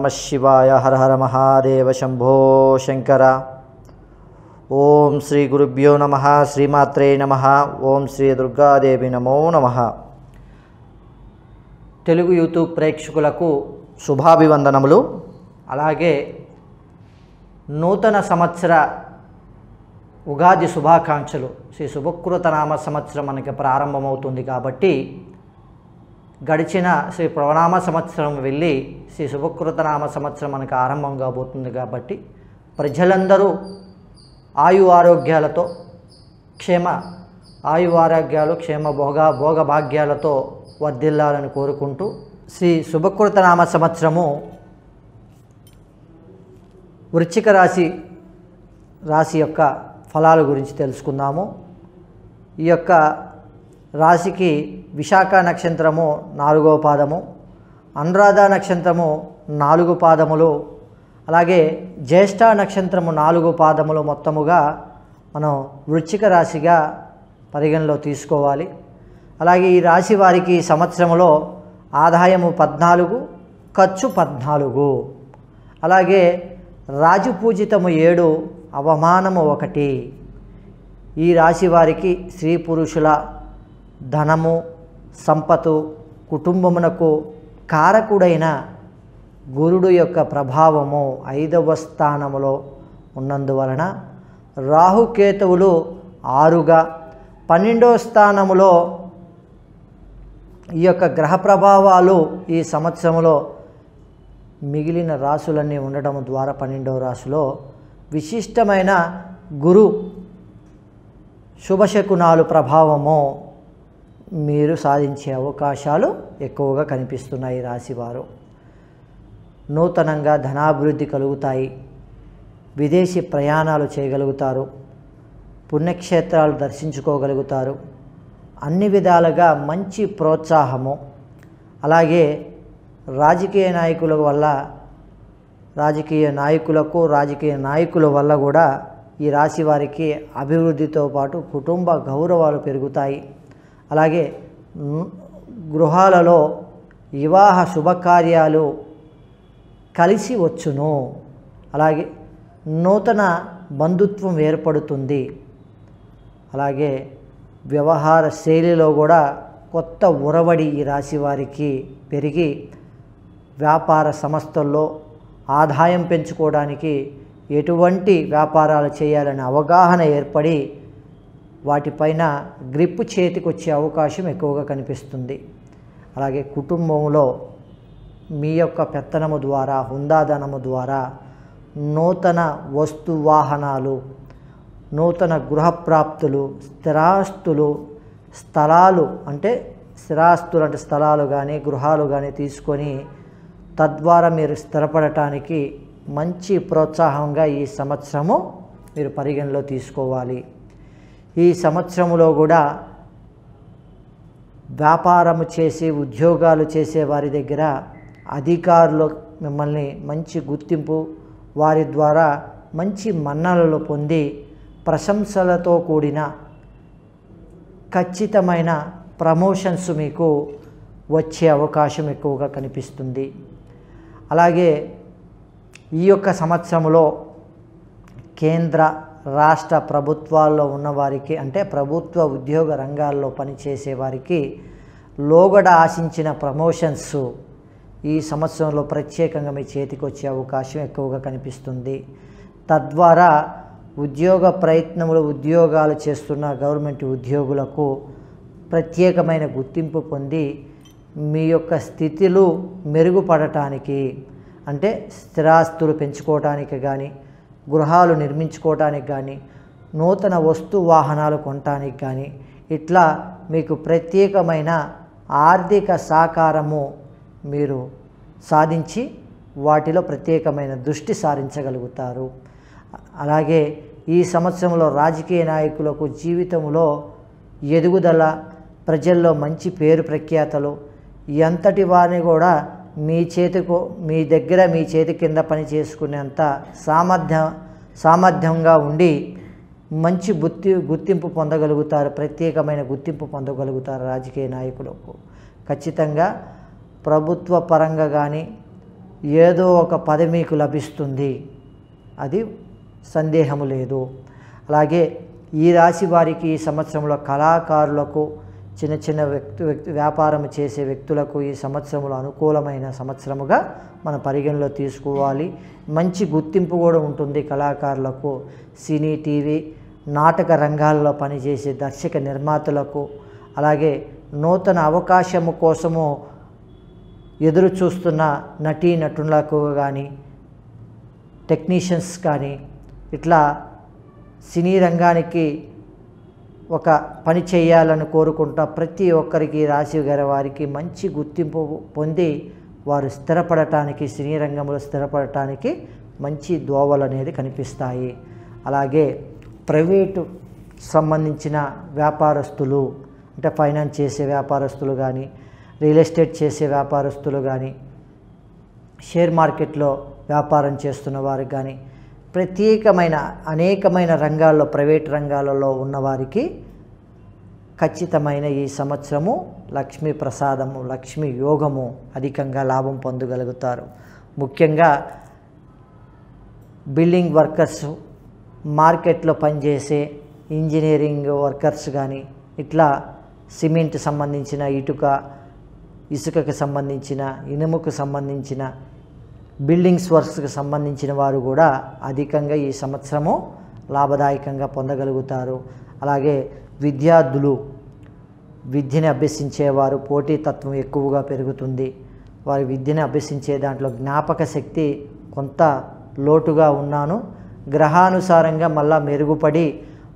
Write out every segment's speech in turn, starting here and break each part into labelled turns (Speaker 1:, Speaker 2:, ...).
Speaker 1: నమ శివాయ హర హర మహాదేవ శంభో శంకర ఓం శ్రీ గురుభ్యో నమ శ్రీమాత్రే నమ ఓం శ్రీ దుర్గాదేవి నమో నమ తెలుగు యూట్యూబ్ ప్రేక్షకులకు శుభాభివందనములు అలాగే నూతన సంవత్సర ఉగాది శుభాకాంక్షలు శ్రీ శుభకృతనామ సంవత్సరం మనకి ప్రారంభమవుతుంది కాబట్టి గడిచిన శ్రీ ప్రవనామ సంవత్సరం వెళ్ళి శ్రీ శుభకృతనామ సంవత్సరం మనకు ఆరంభం కాబోతుంది కాబట్టి ప్రజలందరూ ఆయు ఆరోగ్యాలతో క్షేమ ఆయు ఆరోగ్యాలు క్షేమ భోగ భోగభాగ్యాలతో వర్ధిల్లాలని కోరుకుంటూ శ్రీ శుభకృతనామ సంవత్సరము వృచ్చిక రాశి రాశి యొక్క ఫలాల గురించి తెలుసుకుందాము ఈ యొక్క రాశికి విశాఖ నక్షత్రము నాలుగవ పాదము అనురాధ నక్షత్రము నాలుగు పాదములు అలాగే జ్యేష్ఠ నక్షత్రము నాలుగు పాదములు మొత్తముగా మనం వృచ్చిక రాశిగా పరిగణలో తీసుకోవాలి అలాగే ఈ రాశి వారికి సంవత్సరంలో ఆదాయము పద్నాలుగు ఖర్చు పద్నాలుగు అలాగే రాజుపూజితము ఏడు అవమానము ఒకటి ఈ రాశి వారికి స్త్రీ పురుషుల ధనము సంపతు కుటుంబమునకు కారకుడైన గురుడు యొక్క ప్రభావము ఐదవ స్థానములో ఉన్నందువలన రాహుకేతువులు ఆరుగా పన్నెండవ స్థానములో ఈ యొక్క గ్రహ ప్రభావాలు ఈ సంవత్సరంలో మిగిలిన రాసులన్నీ ఉండడం ద్వారా పన్నెండవ రాశిలో విశిష్టమైన గురు శుభశకునాలు ప్రభావము మీరు సాధించే అవకాశాలు ఎక్కువగా కనిపిస్తున్నాయి రాశివారు నూతనంగా ధనాభివృద్ధి కలుగుతాయి విదేశీ ప్రయాణాలు చేయగలుగుతారు పుణ్యక్షేత్రాలు దర్శించుకోగలుగుతారు అన్ని విధాలుగా మంచి ప్రోత్సాహము అలాగే రాజకీయ నాయకుల వల్ల రాజకీయ నాయకులకు రాజకీయ నాయకుల వల్ల కూడా ఈ రాశి వారికి అభివృద్ధితో పాటు కుటుంబ గౌరవాలు పెరుగుతాయి అలాగే గృహాలలో వివాహ శుభకార్యాలు కలిసి వచ్చును అలాగే నూతన బంధుత్వం ఏర్పడుతుంది అలాగే వ్యవహార శైలిలో కూడా కొత్త ఉరవడి ఈ రాశి వారికి పెరిగి వ్యాపార సంస్థల్లో ఆదాయం పెంచుకోవడానికి ఎటువంటి వ్యాపారాలు చేయాలనే అవగాహన ఏర్పడి వాటిపైన గ్రిప్ చేతికి వచ్చే అవకాశం ఎక్కువగా కనిపిస్తుంది అలాగే కుటుంబంలో మీ యొక్క పెత్తనము ద్వారా హుందాదనము ద్వారా నూతన వస్తు వాహనాలు నూతన గృహప్రాప్తులు స్థిరాస్తులు స్థలాలు అంటే స్థిరాస్తులు అంటే స్థలాలు కానీ గృహాలు కానీ తీసుకొని తద్వారా మీరు స్థిరపడటానికి మంచి ప్రోత్సాహంగా ఈ సంవత్సరము మీరు పరిగణలో తీసుకోవాలి ఈ సంవత్సరంలో కూడా వ్యాపారము చేసి ఉద్యోగాలు చేసే వారి దగ్గర అధికారులు మిమ్మల్ని మంచి గుర్తింపు వారి ద్వారా మంచి మన్ననలు పొంది ప్రశంసలతో కూడిన ఖచ్చితమైన ప్రమోషన్స్ మీకు వచ్చే అవకాశం ఎక్కువగా కనిపిస్తుంది అలాగే ఈ యొక్క సంవత్సరంలో కేంద్ర రాష్ట్ర ప్రభుత్వాల్లో ఉన్నవారికి అంటే ప్రభుత్వ ఉద్యోగ రంగాల్లో పనిచేసే వారికి లోగడ ఆశించిన ప్రమోషన్స్ ఈ సంవత్సరంలో ప్రత్యేకంగా మీ చేతికి వచ్చే అవకాశం ఎక్కువగా కనిపిస్తుంది తద్వారా ఉద్యోగ ప్రయత్నములు ఉద్యోగాలు చేస్తున్న గవర్నమెంట్ ఉద్యోగులకు ప్రత్యేకమైన గుర్తింపు పొంది మీ యొక్క స్థితిలు మెరుగుపడటానికి అంటే స్థిరాస్తులు పెంచుకోవటానికి కానీ గృహాలు నిర్మించుకోవటానికి కానీ నూతన వస్తు వాహనాలు కొనటానికి కానీ ఇట్లా మీకు ప్రత్యేకమైన ఆర్థిక సాకారము మీరు సాధించి వాటిలో ప్రత్యేకమైన దృష్టి సారించగలుగుతారు అలాగే ఈ సంవత్సరంలో రాజకీయ నాయకులకు జీవితంలో ఎదుగుదల ప్రజల్లో మంచి పేరు ప్రఖ్యాతలు ఎంతటి వారిని కూడా మీ చేతికు మీ దగ్గర మీ చేతి కింద పని చేసుకునేంత సామర్థ్యం సామర్థ్యంగా ఉండి మంచి గుర్తి గుర్తింపు పొందగలుగుతారు ప్రత్యేకమైన గుర్తింపు పొందగలుగుతారు రాజకీయ నాయకులకు ఖచ్చితంగా ప్రభుత్వ పరంగా కానీ ఏదో ఒక పదవి మీకు లభిస్తుంది అది సందేహము లేదు అలాగే ఈ రాశి వారికి ఈ సంవత్సరంలో కళాకారులకు చిన్న చిన్న వ్యక్తి వ్యక్తి వ్యాపారం చేసే వ్యక్తులకు ఈ సంవత్సరంలో అనుకూలమైన సంవత్సరముగా మన పరిగణలో తీసుకోవాలి మంచి గుర్తింపు కూడా ఉంటుంది కళాకారులకు సినీ టీవీ నాటక రంగాల్లో పనిచేసే దర్శక నిర్మాతలకు అలాగే నూతన అవకాశము కోసము ఎదురు చూస్తున్న నటీ నటులకు కానీ టెక్నీషియన్స్ కానీ ఇట్లా సినీ రంగానికి ఒక పని చేయాలని కోరుకుంటా ప్రతి ఒక్కరికి రాశి గారి వారికి మంచి గుర్తింపు పొంది వారు స్థిరపడటానికి సినీ రంగంలో స్థిరపడటానికి మంచి దోవలు అనేది కనిపిస్తాయి అలాగే ప్రైవేటు సంబంధించిన వ్యాపారస్తులు అంటే ఫైనాన్స్ చేసే వ్యాపారస్తులు కానీ రియల్ ఎస్టేట్ చేసే వ్యాపారస్తులు కానీ షేర్ మార్కెట్లో వ్యాపారం చేస్తున్న వారికి కానీ ప్రత్యేకమైన అనేకమైన రంగాల్లో ప్రైవేట్ రంగాలలో ఉన్నవారికి ఖచ్చితమైన ఈ సంవత్సరము లక్ష్మీ ప్రసాదము లక్ష్మీ యోగము అధికంగా లాభం పొందగలుగుతారు ముఖ్యంగా బిల్డింగ్ వర్కర్స్ మార్కెట్లో పనిచేసే ఇంజనీరింగ్ వర్కర్స్ కానీ ఇట్లా సిమెంట్ సంబంధించిన ఇటుక ఇసుకకు సంబంధించిన ఇనుముకు సంబంధించిన బిల్డింగ్స్ వర్క్స్కి సంబంధించిన వారు కూడా అధికంగా ఈ సంవత్సరము లాభదాయకంగా పొందగలుగుతారు అలాగే విద్యార్థులు విద్యని అభ్యసించేవారు పోటీతత్వం ఎక్కువగా పెరుగుతుంది వారి విద్యని అభ్యసించే దాంట్లో జ్ఞాపక శక్తి కొంత లోటుగా ఉన్నాను గ్రహానుసారంగా మళ్ళా మెరుగుపడి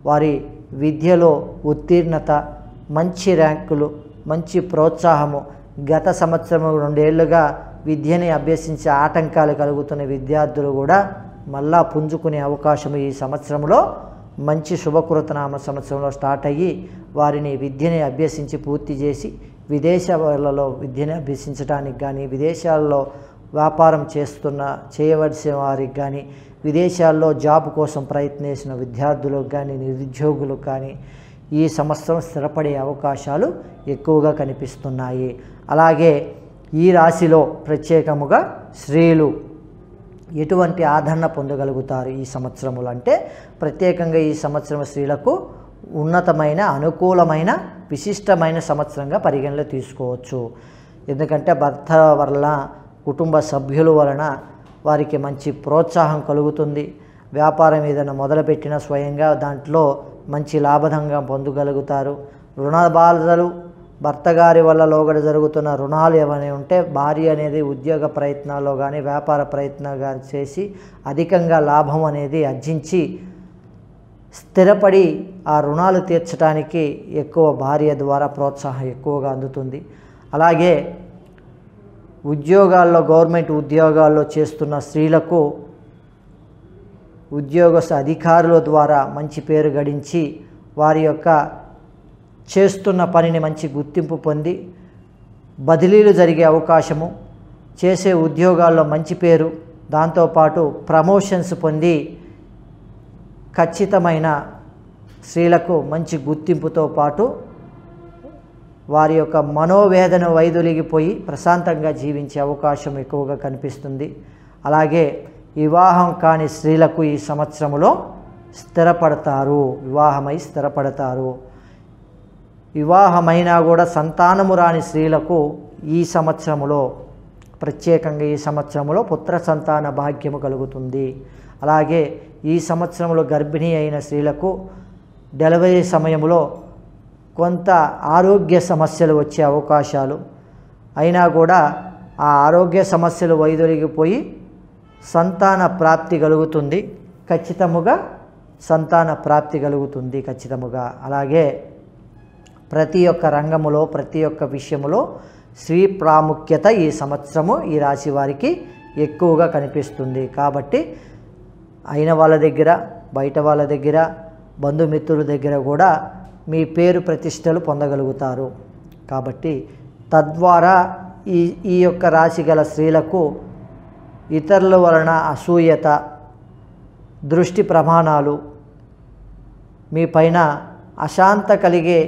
Speaker 1: వారి విద్యలో ఉత్తీర్ణత మంచి ర్యాంకులు మంచి ప్రోత్సాహము గత సంవత్సరం రెండేళ్లుగా విద్యని అభ్యసించే ఆటంకాలు కలుగుతున్న విద్యార్థులు కూడా మళ్ళా పుంజుకునే అవకాశం ఈ సంవత్సరంలో మంచి శుభకృతనామ సంవత్సరంలో స్టార్ట్ అయ్యి వారిని విద్యని అభ్యసించి పూర్తి చేసి విదేశాలలో విద్యని అభ్యసించడానికి కానీ విదేశాల్లో వ్యాపారం చేస్తున్న చేయవలసిన వారికి కానీ విదేశాల్లో జాబ్ కోసం ప్రయత్నించిన విద్యార్థులకు కానీ నిరుద్యోగులకు కానీ ఈ సంవత్సరం స్థిరపడే అవకాశాలు ఎక్కువగా కనిపిస్తున్నాయి అలాగే ఈ రాశిలో ప్రత్యేకముగా స్త్రీలు ఎటువంటి ఆదరణ పొందగలుగుతారు ఈ సంవత్సరములు అంటే ప్రత్యేకంగా ఈ సంవత్సరం స్త్రీలకు ఉన్నతమైన అనుకూలమైన విశిష్టమైన సంవత్సరంగా పరిగణలో తీసుకోవచ్చు ఎందుకంటే భర్త వల్ల కుటుంబ సభ్యుల వలన వారికి మంచి ప్రోత్సాహం కలుగుతుంది వ్యాపారం ఏదైనా మొదలుపెట్టిన స్వయంగా దాంట్లో మంచి లాభదంగా పొందగలుగుతారు రుణ బాధలు భర్త గారి వల్ల లోగడ జరుగుతున్న రుణాలు ఏమైనా ఉంటే భార్య అనేది ఉద్యోగ ప్రయత్నాల్లో కానీ వ్యాపార ప్రయత్నాలు కానీ చేసి అధికంగా లాభం అనేది అర్జించి స్థిరపడి ఆ రుణాలు తీర్చడానికి ఎక్కువ భార్య ద్వారా ప్రోత్సాహం ఎక్కువగా అందుతుంది అలాగే ఉద్యోగాల్లో గవర్నమెంట్ ఉద్యోగాల్లో చేస్తున్న స్త్రీలకు ఉద్యోగస్థ అధికారుల ద్వారా మంచి పేరు గడించి వారి యొక్క చేస్తున్న పనిని మంచి గుర్తింపు పొంది బదిలీలు జరిగే అవకాశము చేసే ఉద్యోగాల్లో మంచి పేరు దాంతోపాటు ప్రమోషన్స్ పొంది ఖచ్చితమైన స్త్రీలకు మంచి గుర్తింపుతో పాటు వారి యొక్క మనోవేదన వైదొలిగిపోయి ప్రశాంతంగా జీవించే అవకాశం ఎక్కువగా కనిపిస్తుంది అలాగే వివాహం కాని స్త్రీలకు ఈ సంవత్సరంలో స్థిరపడతారు వివాహమై స్థిరపడతారు వివాహమైనా కూడా సంతానము రాని స్త్రీలకు ఈ సంవత్సరములో ప్రత్యేకంగా ఈ సంవత్సరంలో పుత్ర సంతాన భాగ్యము కలుగుతుంది అలాగే ఈ సంవత్సరంలో గర్భిణీ అయిన స్త్రీలకు డెలివరీ సమయంలో కొంత ఆరోగ్య సమస్యలు వచ్చే అవకాశాలు అయినా కూడా ఆ ఆరోగ్య సమస్యలు వైదొలిగిపోయి సంతాన ప్రాప్తి కలుగుతుంది ఖచ్చితముగా సంతాన ప్రాప్తి కలుగుతుంది ఖచ్చితముగా అలాగే ప్రతి ఒక్క రంగములో ప్రతి ఒక్క విషయములో స్త్రీ ప్రాముఖ్యత ఈ సంవత్సరము ఈ రాశి వారికి ఎక్కువగా కనిపిస్తుంది కాబట్టి అయిన వాళ్ళ దగ్గర బయట వాళ్ళ దగ్గర బంధుమిత్రుల దగ్గర కూడా మీ పేరు ప్రతిష్టలు పొందగలుగుతారు కాబట్టి తద్వారా ఈ ఈ యొక్క రాశి గల స్త్రీలకు ఇతరుల వలన అసూయత దృష్టి ప్రమాణాలు మీ పైన అశాంత కలిగే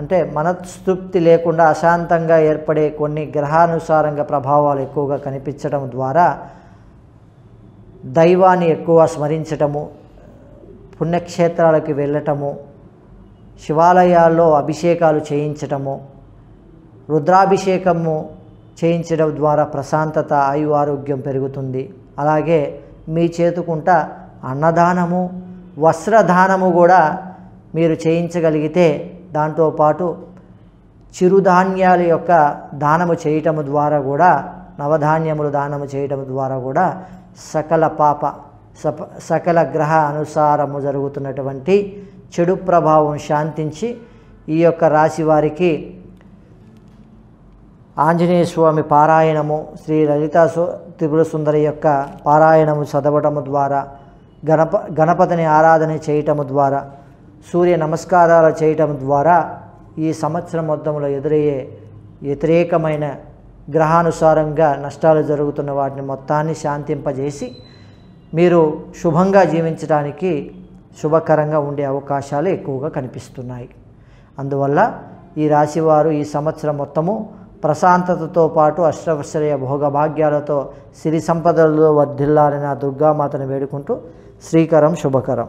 Speaker 1: అంటే మనస్తృప్తి లేకుండా అశాంతంగా ఏర్పడే కొన్ని గ్రహానుసారంగా ప్రభావాలు ఎక్కువగా కనిపించడం ద్వారా దైవాన్ని ఎక్కువ స్మరించటము పుణ్యక్షేత్రాలకు వెళ్ళటము శివాలయాల్లో అభిషేకాలు చేయించటము రుద్రాభిషేకము చేయించడం ద్వారా ప్రశాంతత ఆయు ఆరోగ్యం పెరుగుతుంది అలాగే మీ చేతుకుంట అన్నదానము వస్త్రదానము కూడా మీరు చేయించగలిగితే దాంతోపాటు చిరుధాన్యాల యొక్క దానము చేయటము ద్వారా కూడా నవధాన్యములు దానము చేయటము ద్వారా కూడా సకల పాప సప సకల గ్రహ అనుసారము జరుగుతున్నటువంటి చెడు ప్రభావం శాంతించి ఈ యొక్క రాశి వారికి ఆంజనేయ స్వామి పారాయణము శ్రీ లలితా త్రిపుర సుందరి యొక్క పారాయణము చదవటము ద్వారా గణప గణపతిని ఆరాధన చేయటము ద్వారా సూర్య నమస్కారాలు చేయటం ద్వారా ఈ సంవత్సరం మొత్తంలో ఎదురయ్యే వ్యతిరేకమైన గ్రహానుసారంగా నష్టాలు జరుగుతున్న వాటిని మొత్తాన్ని శాంతింపజేసి మీరు శుభంగా జీవించడానికి శుభకరంగా ఉండే అవకాశాలు ఎక్కువగా కనిపిస్తున్నాయి అందువల్ల ఈ రాశివారు ఈ సంవత్సరం మొత్తము ప్రశాంతతతో పాటు అష్టవశ్రయ భోగభాగ్యాలతో సిరి సంపదలతో వర్ధిల్లాలని ఆ దుర్గామాతను వేడుకుంటూ శ్రీకరం శుభకరం